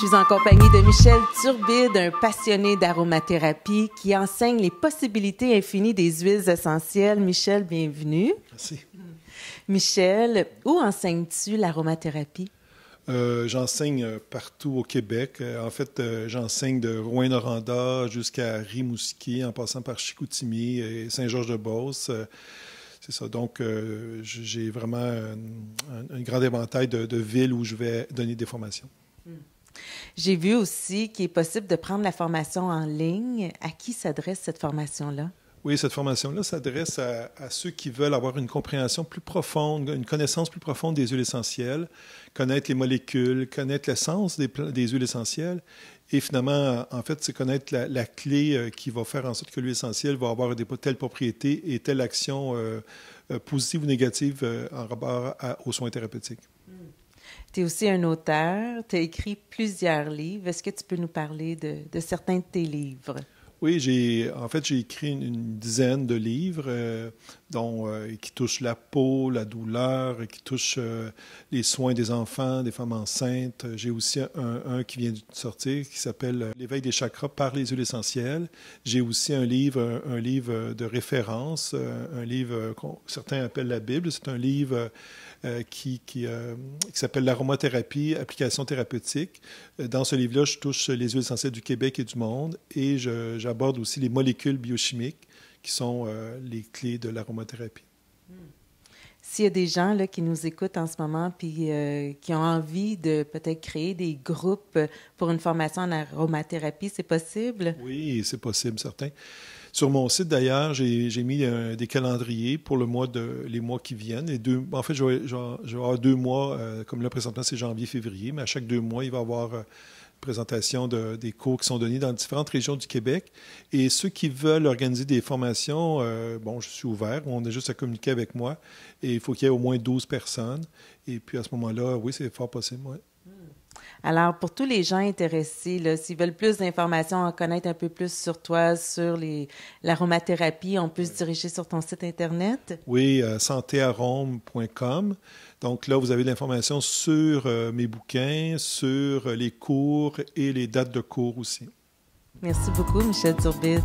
Je suis en compagnie de Michel Turbide, un passionné d'aromathérapie qui enseigne les possibilités infinies des huiles essentielles. Michel, bienvenue. Merci. Michel, où enseignes-tu l'aromathérapie? Euh, j'enseigne euh, partout au Québec. Euh, en fait, j'enseigne de rouyn noranda jusqu'à Rimouski, en passant par Chicoutimi et Saint-Georges-de-Beauce. c'est ça. Donc, j'ai vraiment un, grand éventail de, villes où je vais donner des formations. Hmm. J'ai vu aussi qu'il est possible de prendre la formation en ligne. À qui s'adresse cette formation-là? Oui, cette formation-là s'adresse à, ceux qui veulent avoir une compréhension plus profonde, une connaissance plus profonde des huiles essentielles, connaître les molécules, connaître l'essence des, huiles essentielles. Et finalement, en fait, c'est connaître la, clé euh, qui va faire en sorte que l'huile essentielle va avoir des, telle propriété et telle action euh, euh, positive ou négative en rapport aux soins thérapeutiques. Tu es aussi un auteur, tu as écrit plusieurs livres. Est-ce que tu peux nous parler de, certains de tes livres? Oui, j'ai en fait j'ai écrit une, dizaine de livres euh, dont euh, qui touchent la peau, la douleur, qui touchent euh, les soins des enfants, des femmes enceintes. J'ai aussi un, qui vient de sortir qui s'appelle L'éveil des chakras par les huiles essentielles. J'ai aussi un livre un, livre de référence, un livre que certains appellent la Bible. C'est un livre qui, qui, qui s'appelle l'aromathérapie, application thérapeutique. Dans ce livre-là, je touche les huiles essentielles du Québec et du monde et j'aborde aborde aussi les molécules biochimiques qui sont euh, les clés de l'aromathérapie. Hmm. S'il y a des gens là, qui nous écoutent en ce moment puis euh, qui ont envie de peut-être créer des groupes pour une formation en aromathérapie, c'est possible? Oui, c'est possible, certain. Sur mon site, d'ailleurs, j'ai mis euh, des calendriers pour le mois de, les mois qui viennent. Et en fait, je vais, avoir deux mois, comme le présentement, c'est janvier-février, mais à chaque deux mois, il va y avoir présentation des cours qui sont donnés dans différentes régions du Québec. Et ceux qui veulent organiser des formations, euh, bon, je suis ouvert, on est juste à communiquer avec moi. Et il faut qu'il y ait au moins 12 personnes. Et puis à ce moment-là, oui, c'est fort possible. Alors, pour tous les gens intéressés, s'ils veulent plus d'informations, en connaître un peu plus sur toi, sur l'aromathérapie, on peut se diriger sur ton site Internet? Oui, euh, santéarome.com. Donc là, vous avez l'information sur euh, mes bouquins, sur euh, les cours et les dates de cours aussi. Merci beaucoup, Michel Turbide.